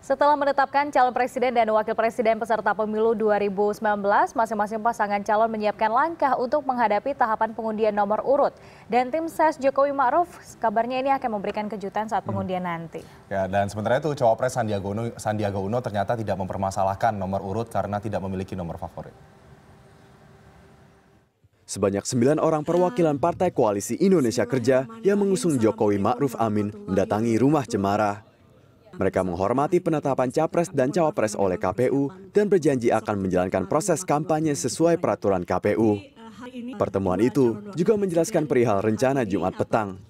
Setelah menetapkan calon presiden dan wakil presiden peserta pemilu 2019, masing-masing pasangan calon menyiapkan langkah untuk menghadapi tahapan pengundian nomor urut. Dan tim ses Jokowi Ma'ruf kabarnya ini akan memberikan kejutan saat hmm. pengundian nanti. Ya, dan sementara itu cawapres Sandiaga Uno, Sandiaga Uno ternyata tidak mempermasalahkan nomor urut karena tidak memiliki nomor favorit. Sebanyak sembilan orang perwakilan Partai Koalisi Indonesia Kerja yang mengusung Jokowi Ma'ruf Amin mendatangi rumah Cemara. Mereka menghormati penetapan capres dan cawapres oleh KPU dan berjanji akan menjalankan proses kampanye sesuai peraturan KPU. Pertemuan itu juga menjelaskan perihal rencana Jumat petang.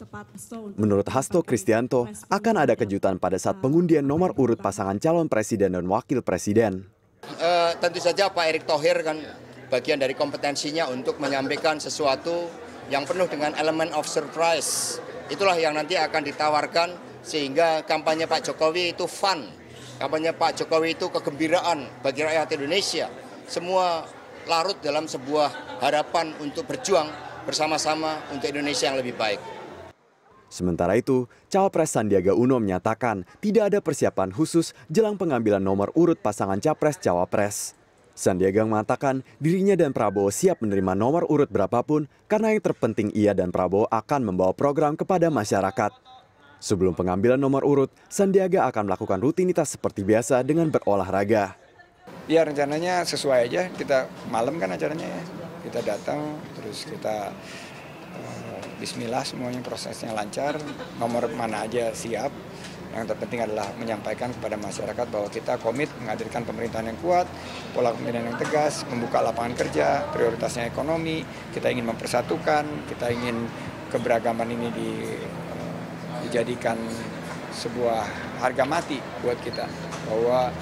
Menurut Hasto Kristianto, akan ada kejutan pada saat pengundian nomor urut pasangan calon presiden dan wakil presiden. E, tentu saja Pak Erick Thohir kan bagian dari kompetensinya untuk menyampaikan sesuatu yang penuh dengan elemen of surprise. Itulah yang nanti akan ditawarkan sehingga kampanye Pak Jokowi itu fun, kampanye Pak Jokowi itu kegembiraan bagi rakyat Indonesia. Semua larut dalam sebuah harapan untuk berjuang bersama-sama untuk Indonesia yang lebih baik. Sementara itu, Cawapres Sandiaga Uno menyatakan tidak ada persiapan khusus jelang pengambilan nomor urut pasangan Capres-Cawapres. Sandiaga mengatakan dirinya dan Prabowo siap menerima nomor urut berapapun karena yang terpenting ia dan Prabowo akan membawa program kepada masyarakat. Sebelum pengambilan nomor urut, Sandiaga akan melakukan rutinitas seperti biasa dengan berolahraga. Ya rencananya sesuai aja, kita malam kan acaranya ya. Kita datang, terus kita eh, bismillah semuanya prosesnya lancar, nomor mana aja siap. Yang terpenting adalah menyampaikan kepada masyarakat bahwa kita komit menghadirkan pemerintahan yang kuat, pola pemerintahan yang tegas, membuka lapangan kerja, prioritasnya ekonomi, kita ingin mempersatukan, kita ingin keberagaman ini di dijadikan sebuah harga mati buat kita bahwa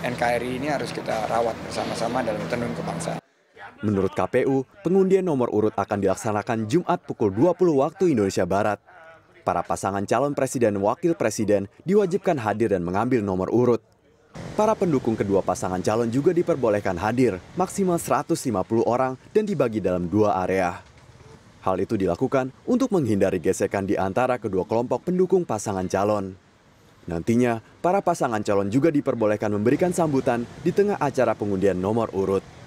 NKRI ini harus kita rawat bersama-sama dalam tenun kebangsaan. Menurut KPU, pengundian nomor urut akan dilaksanakan Jumat pukul 20 waktu Indonesia Barat. Para pasangan calon presiden dan wakil presiden diwajibkan hadir dan mengambil nomor urut. Para pendukung kedua pasangan calon juga diperbolehkan hadir, maksimal 150 orang dan dibagi dalam dua area. Hal itu dilakukan untuk menghindari gesekan di antara kedua kelompok pendukung pasangan calon. Nantinya, para pasangan calon juga diperbolehkan memberikan sambutan di tengah acara pengundian nomor urut.